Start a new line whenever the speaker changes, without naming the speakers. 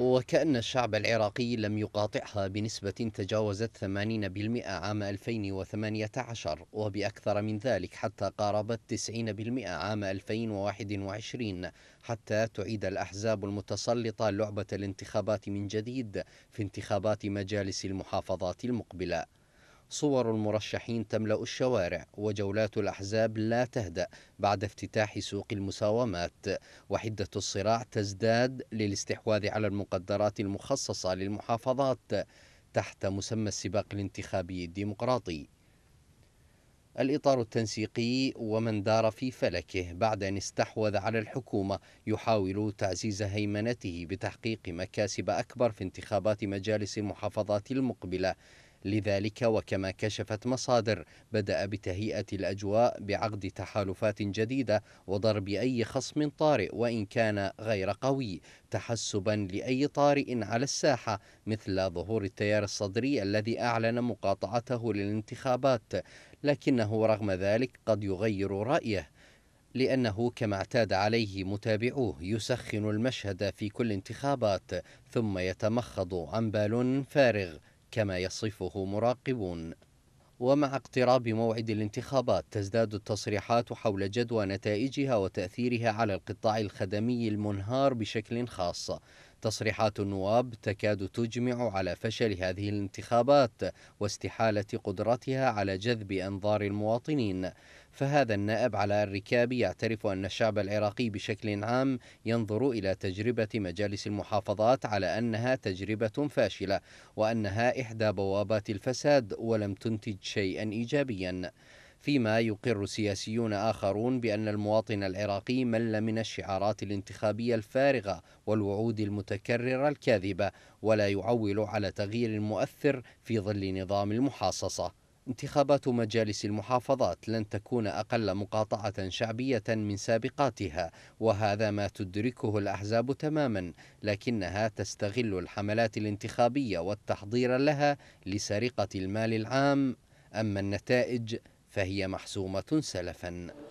وكأن الشعب العراقي لم يقاطعها بنسبة تجاوزت 80% عام 2018 وبأكثر من ذلك حتى قاربت 90% عام 2021 حتى تعيد الأحزاب المتسلطة لعبة الانتخابات من جديد في انتخابات مجالس المحافظات المقبلة صور المرشحين تملأ الشوارع وجولات الأحزاب لا تهدأ بعد افتتاح سوق المساومات وحدة الصراع تزداد للاستحواذ على المقدرات المخصصة للمحافظات تحت مسمى السباق الانتخابي الديمقراطي الإطار التنسيقي ومن دار في فلكه بعد أن استحوذ على الحكومة يحاول تعزيز هيمنته بتحقيق مكاسب أكبر في انتخابات مجالس المحافظات المقبلة لذلك وكما كشفت مصادر بدأ بتهيئة الأجواء بعقد تحالفات جديدة وضرب أي خصم طارئ وإن كان غير قوي تحسبا لأي طارئ على الساحة مثل ظهور التيار الصدري الذي أعلن مقاطعته للانتخابات لكنه رغم ذلك قد يغير رأيه لأنه كما اعتاد عليه متابعوه يسخن المشهد في كل انتخابات ثم يتمخض عن بال فارغ كما يصفه مراقبون ومع اقتراب موعد الانتخابات تزداد التصريحات حول جدوى نتائجها وتأثيرها على القطاع الخدمي المنهار بشكل خاص تصريحات النواب تكاد تجمع على فشل هذه الانتخابات واستحالة قدرتها على جذب أنظار المواطنين فهذا النائب على الركاب يعترف أن الشعب العراقي بشكل عام ينظر إلى تجربة مجالس المحافظات على أنها تجربة فاشلة وأنها إحدى بوابات الفساد ولم تنتج شيئا إيجابيا فيما يقر سياسيون آخرون بأن المواطن العراقي مل من الشعارات الانتخابية الفارغة والوعود المتكررة الكاذبة ولا يعول على تغيير مؤثر في ظل نظام المحاصصة انتخابات مجالس المحافظات لن تكون أقل مقاطعة شعبية من سابقاتها وهذا ما تدركه الأحزاب تماما لكنها تستغل الحملات الانتخابية والتحضير لها لسرقة المال العام أما النتائج فهي محسومة سلفاً